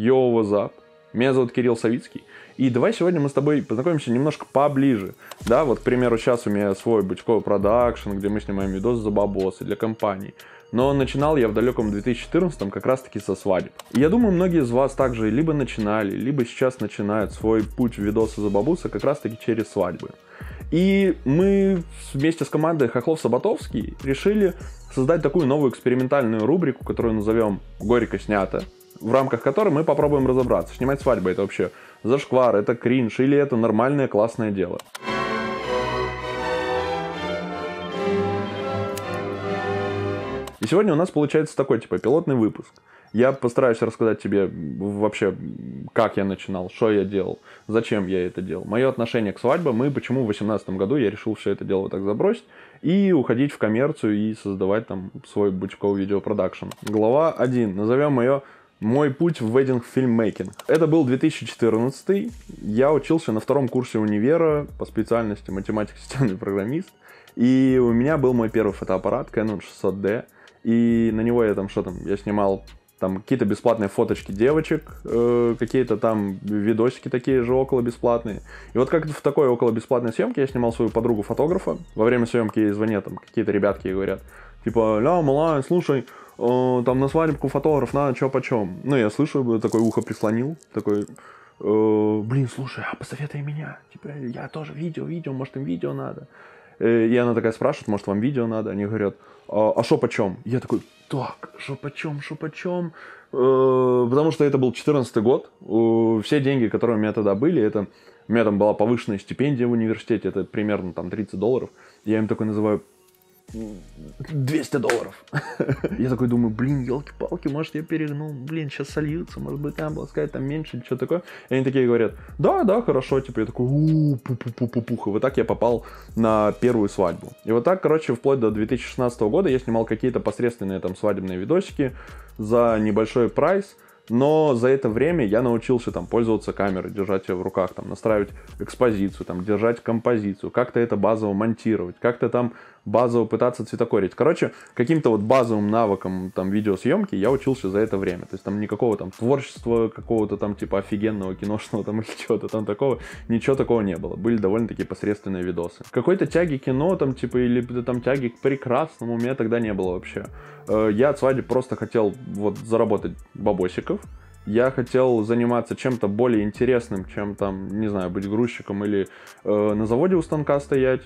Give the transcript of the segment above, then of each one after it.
Йоу, Зап, Меня зовут Кирилл Савицкий. И давай сегодня мы с тобой познакомимся немножко поближе. Да, вот, к примеру, сейчас у меня свой бычковый продакшн, где мы снимаем видосы за бабосы для компании. Но начинал я в далеком 2014 как раз таки со свадеб. И я думаю, многие из вас также либо начинали, либо сейчас начинают свой путь в видосы за бабуса как раз таки через свадьбы. И мы вместе с командой Хохлов-Саботовский решили создать такую новую экспериментальную рубрику, которую назовем «Горько снято», в рамках которой мы попробуем разобраться. Снимать свадьбы это вообще зашквар, это кринж или это нормальное классное дело. И сегодня у нас получается такой типа пилотный выпуск. Я постараюсь рассказать тебе вообще, как я начинал, что я делал, зачем я это делал, мое отношение к свадьбам и почему в 2018 году я решил все это дело вот так забросить и уходить в коммерцию и создавать там свой бутиковый видеопродакшн. Глава 1. Назовем ее мой путь в wedding фильммейкинг. Это был 2014. Я учился на втором курсе универа по специальности математик-системный программист. И у меня был мой первый фотоаппарат Canon 600D. И на него я там что там, я снимал там какие-то бесплатные фоточки девочек, э, какие-то там видосики такие же около бесплатные. И вот как в такой около бесплатной съемке я снимал свою подругу фотографа. Во время съемки ей звонят там какие-то ребятки и говорят, типа, ля, малая, слушай, Э, там на свадебку фотограф, на чё почем. Ну, я слышу, такой ухо прислонил, такой, «Э, блин, слушай, а посоветуй меня, типа, я тоже видео, видео, может, им видео надо. Э, и она такая спрашивает, может, вам видео надо? Они говорят, а что а почем? Я такой, так, что почем, что почем? потому что это был 14 год. все деньги, которые у меня тогда были, это... У меня там была повышенная стипендия в университете, это примерно там 30 долларов. Я им такой называю, 200 долларов. Я такой думаю, блин, елки-палки, может я перегнул, блин, сейчас сольются, может быть там пускай там меньше, что такое. И они такие говорят, да, да, хорошо, типа я такой, у пу пу пу пу пух И вот так я попал на первую свадьбу. И вот так, короче, вплоть до 2016 года я снимал какие-то посредственные там свадебные видосики за небольшой прайс но за это время я научился там пользоваться камерой, держать ее в руках, там настраивать экспозицию, там держать композицию, как-то это базово монтировать, как-то там базово пытаться цветокорить. Короче, каким-то вот базовым навыком там видеосъемки я учился за это время. То есть там никакого там творчества какого-то там типа офигенного киношного там или чего-то там такого, ничего такого не было. Были довольно-таки посредственные видосы. Какой-то тяги кино там типа или там тяги к прекрасному у меня тогда не было вообще. Э, я от свадьбы просто хотел вот заработать бабосиков, проектов, я хотел заниматься чем-то более интересным, чем там, не знаю, быть грузчиком или э, на заводе у станка стоять.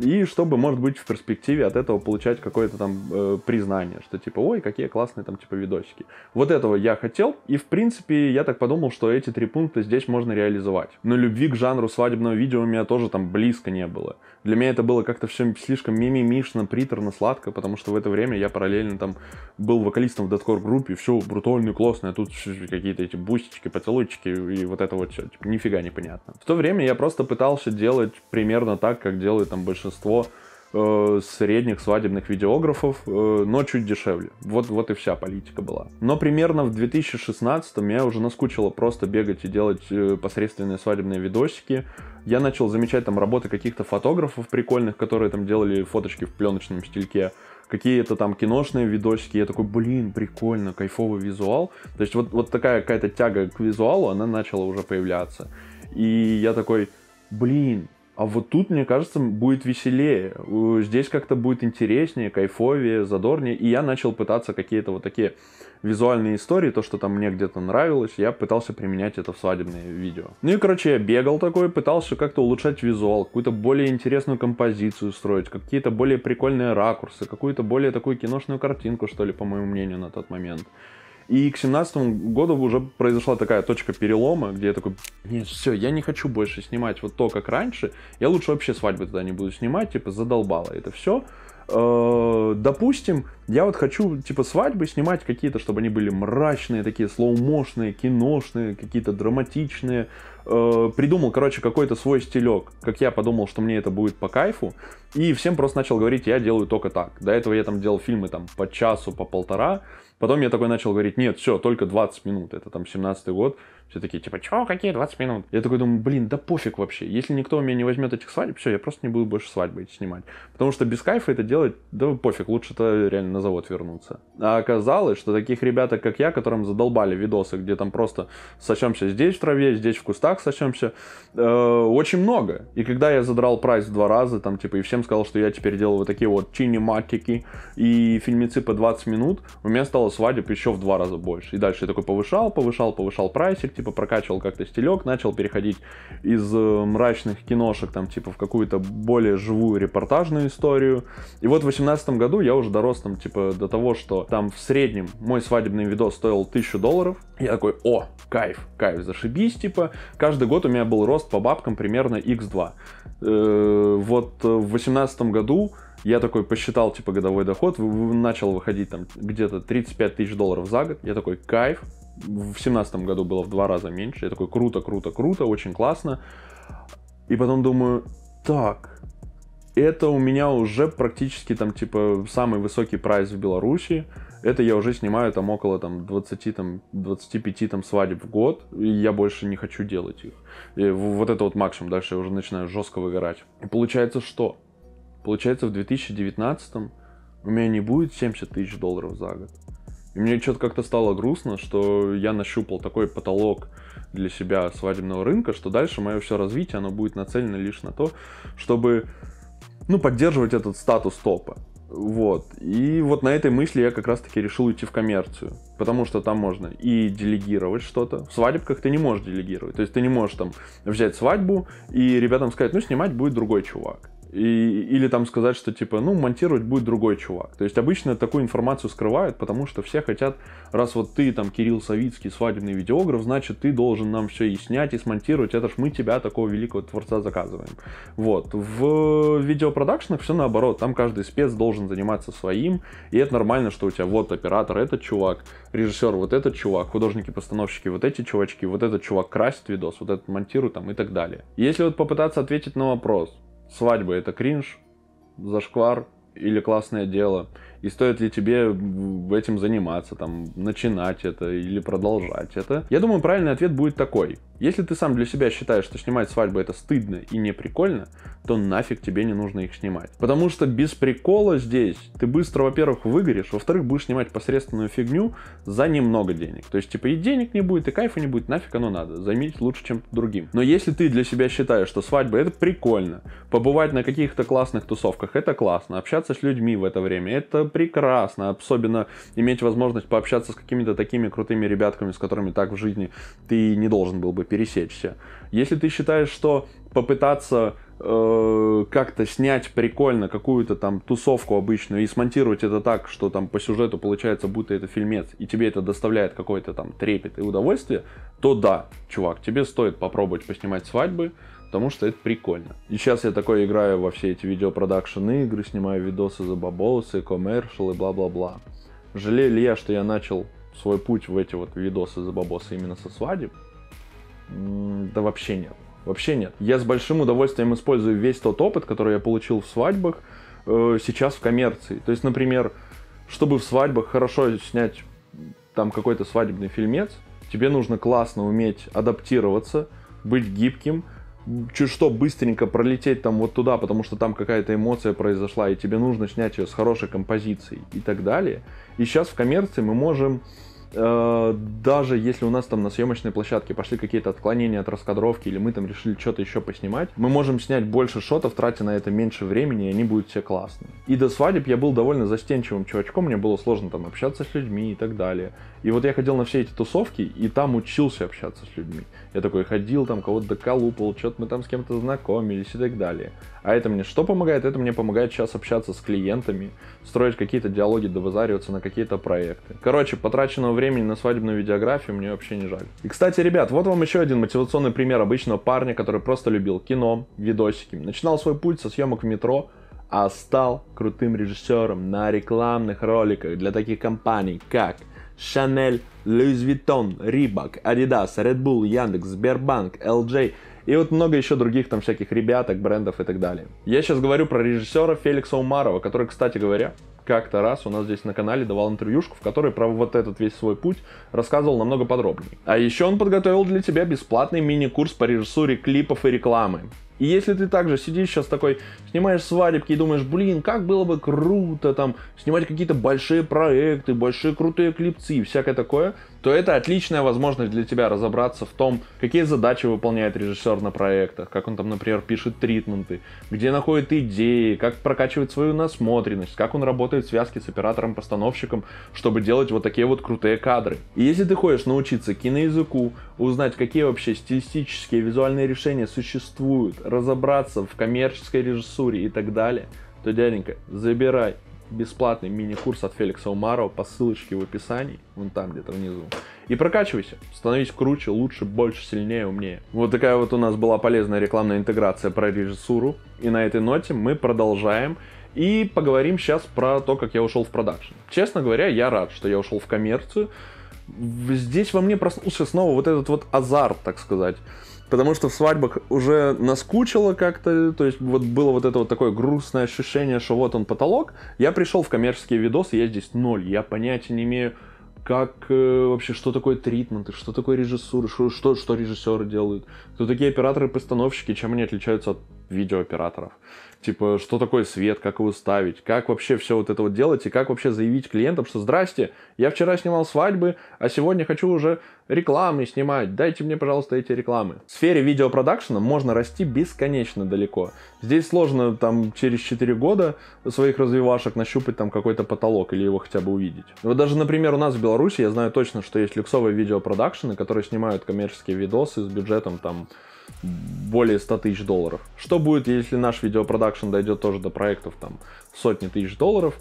И чтобы, может быть, в перспективе от этого получать какое-то там э, признание, что типа, ой, какие классные там типа видосики. Вот этого я хотел, и в принципе я так подумал, что эти три пункта здесь можно реализовать. Но любви к жанру свадебного видео у меня тоже там близко не было. Для меня это было как-то все слишком мимимишно, приторно, сладко, потому что в это время я параллельно там был вокалистом в дедкор группе, все брутально, классно, а тут какие-то эти бусечки, поцелуйчики и вот это вот все, типа, нифига непонятно. В то время я просто пытался делать примерно так, как делают там большинство большинство э, средних свадебных видеографов, э, но чуть дешевле. Вот, вот и вся политика была. Но примерно в 2016 я уже наскучило просто бегать и делать э, посредственные свадебные видосики. Я начал замечать там работы каких-то фотографов прикольных, которые там делали фоточки в пленочном стильке какие-то там киношные видосики. Я такой, блин, прикольно, кайфовый визуал. То есть вот, вот такая какая-то тяга к визуалу, она начала уже появляться. И я такой, блин, а вот тут, мне кажется, будет веселее. Здесь как-то будет интереснее, кайфовее, задорнее. И я начал пытаться какие-то вот такие визуальные истории, то, что там мне где-то нравилось, я пытался применять это в свадебные видео. Ну и, короче, я бегал такой, пытался как-то улучшать визуал, какую-то более интересную композицию строить, какие-то более прикольные ракурсы, какую-то более такую киношную картинку, что ли, по моему мнению, на тот момент. И к семнадцатому году уже произошла такая точка перелома, где я такой, нет, все, я не хочу больше снимать вот то, как раньше. Я лучше вообще свадьбы тогда не буду снимать, типа задолбало это все. Э, допустим, я вот хочу, типа, свадьбы снимать какие-то, чтобы они были мрачные, такие слоумошные, киношные, какие-то драматичные, э, придумал, короче, какой-то свой стилек, как я подумал, что мне это будет по кайфу, и всем просто начал говорить, я делаю только так. До этого я там делал фильмы там по часу, по полтора, потом я такой начал говорить, нет, все, только 20 минут, это там 17 год, все такие, типа, чё, какие 20 минут? Я такой думаю, блин, да пофиг вообще, если никто у меня не возьмет этих свадеб, все, я просто не буду больше свадьбы эти снимать, потому что без кайфа это делать, да пофиг, лучше-то реально на завод вернуться. А оказалось, что таких ребяток, как я, которым задолбали видосы, где там просто сочемся здесь в траве, здесь в кустах, руках сочемся, э, очень много. И когда я задрал прайс два раза, там, типа, и всем сказал, что я теперь делаю вот такие вот чиниматики и фильмецы по 20 минут, у меня стало свадеб еще в два раза больше. И дальше я такой повышал, повышал, повышал прайсик, типа, прокачивал как-то стилек, начал переходить из э, мрачных киношек, там, типа, в какую-то более живую репортажную историю. И вот в 2018 году я уже дорос, там, типа, до того, что там в среднем мой свадебный видос стоил 1000 долларов. Я такой, о, кайф, кайф, зашибись, типа, каждый год у меня был рост по бабкам примерно x2. Э, вот э, в 2018 году я такой посчитал, типа, годовой доход, начал выходить там где-то 35 тысяч долларов за год. Я такой, кайф. В семнадцатом году было в два раза меньше. Я такой, круто, круто, круто, очень классно. И потом думаю, так, это у меня уже практически там, типа, самый высокий прайс в Беларуси. Это я уже снимаю там около там, 20, там, 25 там, свадеб в год, и я больше не хочу делать их. И вот это вот максимум, дальше я уже начинаю жестко выгорать. И получается что? Получается в 2019 у меня не будет 70 тысяч долларов за год. И мне что-то как-то стало грустно, что я нащупал такой потолок для себя свадебного рынка, что дальше мое все развитие, оно будет нацелено лишь на то, чтобы ну, поддерживать этот статус топа. Вот. И вот на этой мысли я как раз-таки решил уйти в коммерцию. Потому что там можно и делегировать что-то. В свадебках ты не можешь делегировать. То есть ты не можешь там взять свадьбу и ребятам сказать, ну снимать будет другой чувак. И, или там сказать, что типа, ну, монтировать будет другой чувак. То есть обычно такую информацию скрывают, потому что все хотят, раз вот ты там Кирилл Савицкий, свадебный видеограф, значит ты должен нам все и снять, и смонтировать, это ж мы тебя, такого великого творца, заказываем. Вот. В видеопродакшнах все наоборот, там каждый спец должен заниматься своим, и это нормально, что у тебя вот оператор этот чувак, режиссер вот этот чувак, художники-постановщики вот эти чувачки, вот этот чувак красит видос, вот этот монтирует там и так далее. Если вот попытаться ответить на вопрос, свадьба это кринж, зашквар или классное дело? И стоит ли тебе этим заниматься, там, начинать это или продолжать это? Я думаю, правильный ответ будет такой. Если ты сам для себя считаешь, что снимать свадьбы это стыдно и не прикольно, то нафиг тебе не нужно их снимать. Потому что без прикола здесь ты быстро, во-первых, выгоришь, во-вторых, будешь снимать посредственную фигню за немного денег. То есть, типа, и денег не будет, и кайфа не будет, нафиг оно надо. Займись лучше, чем другим. Но если ты для себя считаешь, что свадьба это прикольно, побывать на каких-то классных тусовках это классно, общаться с людьми в это время это прекрасно, особенно иметь возможность пообщаться с какими-то такими крутыми ребятками, с которыми так в жизни ты не должен был бы пересечься. Если ты считаешь, что попытаться э, как-то снять прикольно какую-то там тусовку обычную и смонтировать это так, что там по сюжету получается будто это фильмец, и тебе это доставляет какой-то там трепет и удовольствие, то да, чувак, тебе стоит попробовать поснимать свадьбы, потому что это прикольно. И сейчас я такой играю во все эти видеопродакшены, игры, снимаю видосы за бабосы, и бла-бла-бла. Жалею ли я, что я начал свой путь в эти вот видосы за бабосы именно со свадеб? Да вообще нет. Вообще нет. Я с большим удовольствием использую весь тот опыт, который я получил в свадьбах, э, сейчас в коммерции. То есть, например, чтобы в свадьбах хорошо снять там какой-то свадебный фильмец, тебе нужно классно уметь адаптироваться, быть гибким, чуть что быстренько пролететь там вот туда, потому что там какая-то эмоция произошла, и тебе нужно снять ее с хорошей композицией и так далее. И сейчас в коммерции мы можем Э, даже если у нас там на съемочной площадке пошли какие-то отклонения от раскадровки, или мы там решили что-то еще поснимать, мы можем снять больше шотов, тратя на это меньше времени, и они будут все классные. И до свадеб я был довольно застенчивым чувачком, мне было сложно там общаться с людьми и так далее. И вот я ходил на все эти тусовки, и там учился общаться с людьми. Я такой ходил, там кого-то доколупал, что-то мы там с кем-то знакомились и так далее. А это мне что помогает? Это мне помогает сейчас общаться с клиентами, строить какие-то диалоги, довызариваться на какие-то проекты. Короче, потраченного времени на свадебную видеографию мне вообще не жаль. И, кстати, ребят, вот вам еще один мотивационный пример обычного парня, который просто любил кино, видосики. Начинал свой путь со съемок в метро, а стал крутым режиссером на рекламных роликах для таких компаний, как – Chanel, Louis Vuitton, Reebok, Adidas, Red Bull, Яндекс, Сбербанк, LJ и вот много еще других там всяких ребяток, брендов и так далее. Я сейчас говорю про режиссера Феликса Умарова, который, кстати говоря, как-то раз у нас здесь на канале давал интервьюшку, в которой про вот этот весь свой путь рассказывал намного подробнее. А еще он подготовил для тебя бесплатный мини-курс по режиссуре клипов и рекламы. И если ты также сидишь сейчас такой, снимаешь свадебки и думаешь, блин, как было бы круто там снимать какие-то большие проекты, большие крутые клипцы и всякое такое, то это отличная возможность для тебя разобраться в том, какие задачи выполняет режиссер на проектах, как он там, например, пишет тритменты, где находит идеи, как прокачивает свою насмотренность, как он работает в связке с оператором-постановщиком, чтобы делать вот такие вот крутые кадры. И если ты хочешь научиться киноязыку, узнать, какие вообще стилистические визуальные решения существуют, разобраться в коммерческой режиссуре и так далее, то, дяденька, забирай бесплатный мини-курс от Феликса Умарова по ссылочке в описании, вон там где-то внизу. И прокачивайся, становись круче, лучше, больше, сильнее, умнее. Вот такая вот у нас была полезная рекламная интеграция про режиссуру. И на этой ноте мы продолжаем и поговорим сейчас про то, как я ушел в продакшн. Честно говоря, я рад, что я ушел в коммерцию. Здесь во мне проснулся снова вот этот вот азарт, так сказать потому что в свадьбах уже наскучило как-то, то есть вот было вот это вот такое грустное ощущение, что вот он потолок. Я пришел в коммерческие видосы, я здесь ноль, я понятия не имею, как э, вообще, что такое тритменты, что такое режиссура, что, что, что режиссеры делают, кто такие операторы-постановщики, чем они отличаются от видеооператоров типа, что такое свет, как его ставить, как вообще все вот это вот делать, и как вообще заявить клиентам, что «Здрасте, я вчера снимал свадьбы, а сегодня хочу уже рекламы снимать, дайте мне, пожалуйста, эти рекламы». В сфере видеопродакшена можно расти бесконечно далеко. Здесь сложно там через 4 года своих развивашек нащупать там какой-то потолок или его хотя бы увидеть. Вот даже, например, у нас в Беларуси я знаю точно, что есть люксовые видеопродакшены, которые снимают коммерческие видосы с бюджетом там более 100 тысяч долларов. Что будет, если наш видеопродакшн дойдет тоже до проектов там сотни тысяч долларов?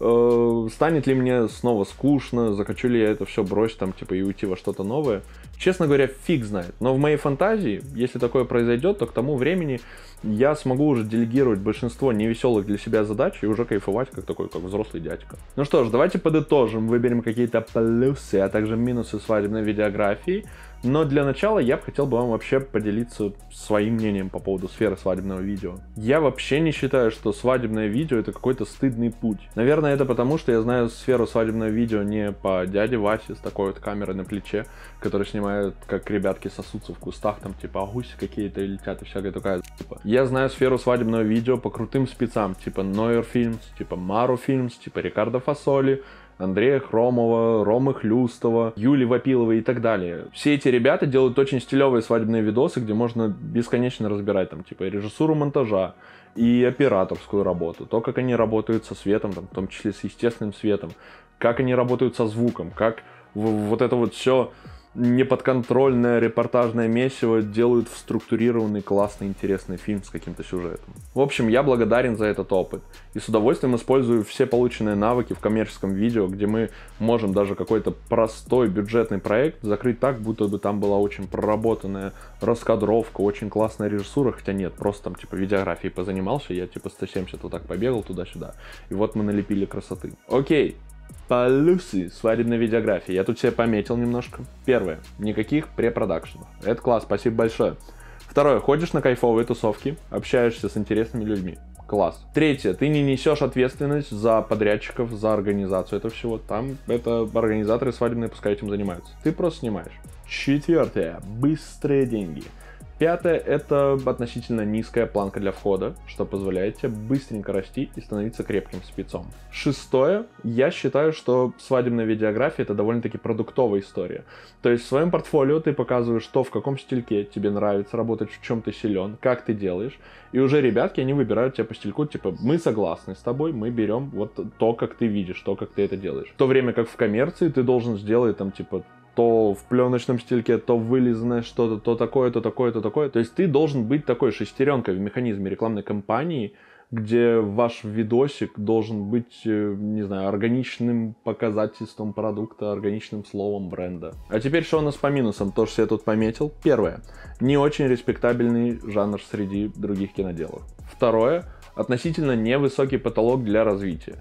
Э, станет ли мне снова скучно? Захочу ли я это все бросить там, типа, и уйти во что-то новое? Честно говоря, фиг знает. Но в моей фантазии, если такое произойдет, то к тому времени я смогу уже делегировать большинство невеселых для себя задач и уже кайфовать как такой, как взрослый дядька. Ну что ж, давайте подытожим, выберем какие-то плюсы, а также минусы свадебной видеографии, но для начала я бы хотел бы вам вообще поделиться своим мнением по поводу сферы свадебного видео. Я вообще не считаю, что свадебное видео это какой-то стыдный путь. Наверное, это потому, что я знаю сферу свадебного видео не по дяде Васе с такой вот камерой на плече, который снимает, как ребятки сосутся в кустах, там типа агуси какие-то летят и всякая такая типа. Я знаю сферу свадебного видео по крутым спецам, типа Neuer Films, типа Maru Films, типа Рикардо Фасоли, Андрея Хромова, Ромы Хлюстова, Юли Вапилова и так далее. Все эти ребята делают очень стилевые свадебные видосы, где можно бесконечно разбирать там типа режиссуру монтажа, и операторскую работу, то, как они работают со светом, там, в том числе с естественным светом, как они работают со звуком, как вот это вот все неподконтрольное репортажное месиво делают в структурированный, классный, интересный фильм с каким-то сюжетом. В общем, я благодарен за этот опыт. И с удовольствием использую все полученные навыки в коммерческом видео, где мы можем даже какой-то простой бюджетный проект закрыть так, будто бы там была очень проработанная раскадровка, очень классная режиссура, хотя нет, просто там типа видеографией позанимался, я типа 170 вот так побегал туда-сюда. И вот мы налепили красоты. Окей, Плюсы свадебной видеографии. Я тут себе пометил немножко. Первое. Никаких препродакшенов. Это класс, спасибо большое. Второе. Ходишь на кайфовые тусовки, общаешься с интересными людьми. Класс. Третье. Ты не несешь ответственность за подрядчиков, за организацию этого всего. Там это организаторы свадебные пускай этим занимаются. Ты просто снимаешь. Четвертое. Быстрые деньги. Пятое — это относительно низкая планка для входа, что позволяет тебе быстренько расти и становиться крепким спецом. Шестое — я считаю, что свадебная видеография — это довольно-таки продуктовая история. То есть в своем портфолио ты показываешь что в каком стильке тебе нравится работать, в чем ты силен, как ты делаешь, и уже ребятки, они выбирают тебя по стильку, типа, мы согласны с тобой, мы берем вот то, как ты видишь, то, как ты это делаешь. В то время как в коммерции ты должен сделать там, типа, то в пленочном стильке, то вылизанное что-то, то такое, то такое, то такое. То есть ты должен быть такой шестеренкой в механизме рекламной кампании, где ваш видосик должен быть, э, не знаю, органичным показательством продукта, органичным словом бренда. А теперь что у нас по минусам, то, что я тут пометил. Первое. Не очень респектабельный жанр среди других киноделов. Второе. Относительно невысокий потолок для развития.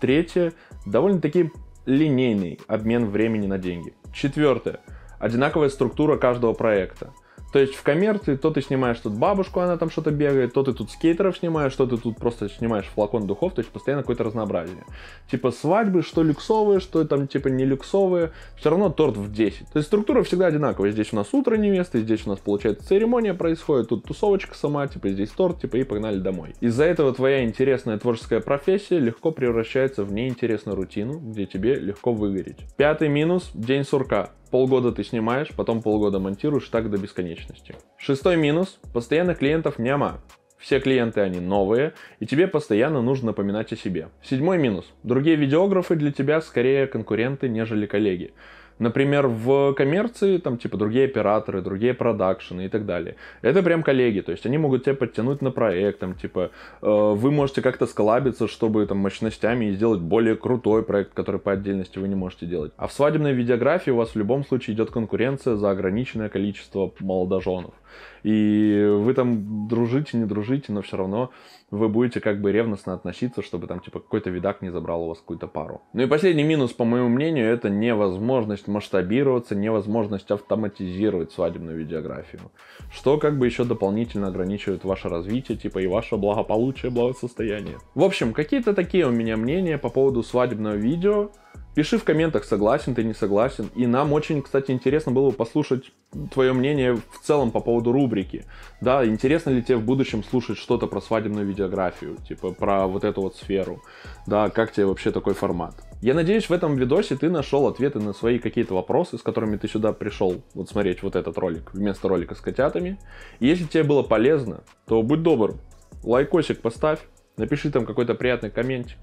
Третье. Довольно-таки линейный обмен времени на деньги. Четвертое. Одинаковая структура каждого проекта. То есть в коммерции то ты снимаешь тут бабушку, она там что-то бегает, то ты тут скейтеров снимаешь, что ты тут просто снимаешь флакон духов, то есть постоянно какое-то разнообразие. Типа свадьбы, что люксовые, что там типа не люксовые, все равно торт в 10. То есть структура всегда одинаковая. Здесь у нас утро невесты, здесь у нас получается церемония происходит, тут тусовочка сама, типа здесь торт, типа и погнали домой. Из-за этого твоя интересная творческая профессия легко превращается в неинтересную рутину, где тебе легко выгореть. Пятый минус – день сурка. Полгода ты снимаешь, потом полгода монтируешь, так до бесконечности. Шестой минус. Постоянных клиентов няма. Все клиенты, они новые, и тебе постоянно нужно напоминать о себе. Седьмой минус. Другие видеографы для тебя скорее конкуренты, нежели коллеги. Например, в коммерции, там, типа, другие операторы, другие продакшены и так далее. Это прям коллеги, то есть они могут тебя подтянуть на проект, там, типа, э, вы можете как-то сколабиться, чтобы, там, мощностями и сделать более крутой проект, который по отдельности вы не можете делать. А в свадебной видеографии у вас в любом случае идет конкуренция за ограниченное количество молодоженов. И вы там дружите, не дружите, но все равно вы будете как бы ревностно относиться, чтобы там типа какой-то видак не забрал у вас какую-то пару. Ну и последний минус, по моему мнению, это невозможность масштабироваться, невозможность автоматизировать свадебную видеографию. Что как бы еще дополнительно ограничивает ваше развитие, типа и ваше благополучие, благосостояние. В общем, какие-то такие у меня мнения по поводу свадебного видео. Пиши в комментах, согласен ты, не согласен. И нам очень, кстати, интересно было бы послушать твое мнение в целом по поводу рубрики. Да, интересно ли тебе в будущем слушать что-то про свадебную видеографию, типа про вот эту вот сферу. Да, как тебе вообще такой формат? Я надеюсь, в этом видосе ты нашел ответы на свои какие-то вопросы, с которыми ты сюда пришел вот смотреть вот этот ролик вместо ролика с котятами. И если тебе было полезно, то будь добр, лайкосик поставь, напиши там какой-то приятный комментик.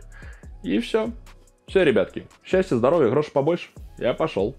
И все. Все, ребятки, счастья, здоровья, гроши побольше. Я пошел.